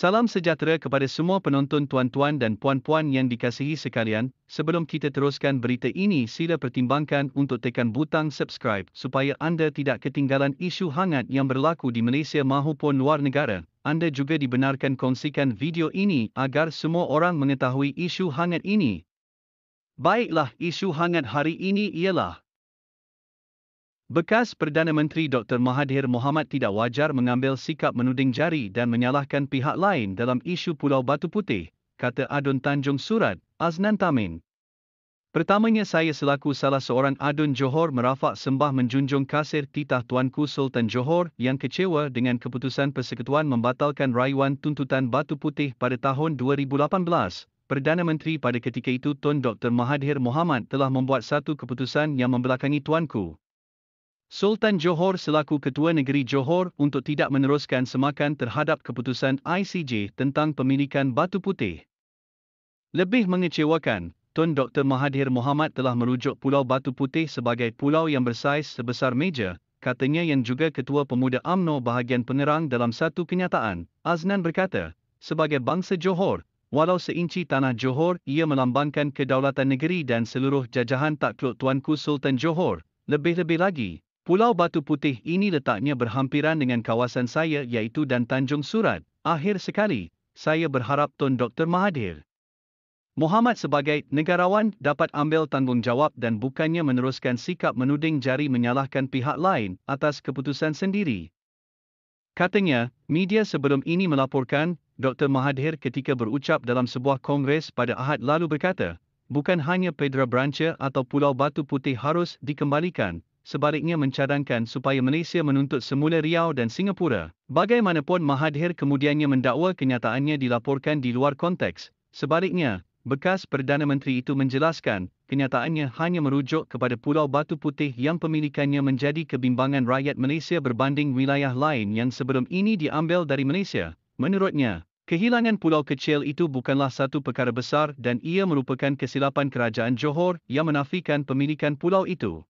Salam sejahtera kepada semua penonton tuan-tuan dan puan-puan yang dikasihi sekalian. Sebelum kita teruskan berita ini, sila pertimbangkan untuk tekan butang subscribe supaya anda tidak ketinggalan isu hangat yang berlaku di Malaysia maupun luar negara. Anda juga dibenarkan kongsikan video ini agar semua orang mengetahui isu hangat ini. Baiklah, isu hangat hari ini ialah Bekas Perdana Menteri Dr. Mahathir Mohamad tidak wajar mengambil sikap menuding jari dan menyalahkan pihak lain dalam isu Pulau Batu Putih, kata Adun Tanjung Surat, Aznan Tamin. Pertamanya saya selaku salah seorang Adun Johor merafak sembah menjunjung kasir titah Tuanku Sultan Johor yang kecewa dengan keputusan persekutuan membatalkan rayuan tuntutan Batu Putih pada tahun 2018. Perdana Menteri pada ketika itu Tun Dr. Mahathir Mohamad telah membuat satu keputusan yang membelakangi Tuanku, Sultan Johor selaku Ketua Negeri Johor untuk tidak meneruskan semakan terhadap keputusan ICJ tentang pemilikan batu putih. Lebih mengecewakan, Tun Dr. Mahathir Mohamad telah merujuk Pulau Batu Putih sebagai pulau yang bersaiz sebesar meja, katanya yang juga Ketua Pemuda AMNO bahagian penerang dalam satu kenyataan. Aznan berkata, sebagai bangsa Johor, walau seinci tanah Johor ia melambangkan kedaulatan negeri dan seluruh jajahan takluk Tuanku Sultan Johor, lebih-lebih lagi, Pulau Batu Putih ini letaknya berhampiran dengan kawasan saya iaitu dan Tanjung Surat. Akhir sekali, saya berharap Tun Dr. Mahathir Muhammad sebagai negarawan dapat ambil tanggungjawab dan bukannya meneruskan sikap menuding jari menyalahkan pihak lain atas keputusan sendiri. Katanya, media sebelum ini melaporkan, Dr. Mahathir ketika berucap dalam sebuah kongres pada Ahad lalu berkata, bukan hanya Pedra Branca atau Pulau Batu Putih harus dikembalikan, sebaliknya mencadangkan supaya Malaysia menuntut semula Riau dan Singapura. Bagaimanapun Mahathir kemudiannya mendakwa kenyataannya dilaporkan di luar konteks. Sebaliknya, bekas Perdana Menteri itu menjelaskan, kenyataannya hanya merujuk kepada Pulau Batu Putih yang pemilikannya menjadi kebimbangan rakyat Malaysia berbanding wilayah lain yang sebelum ini diambil dari Malaysia. Menurutnya, Kehilangan pulau kecil itu bukanlah satu perkara besar dan ia merupakan kesilapan kerajaan Johor yang menafikan pemilikan pulau itu.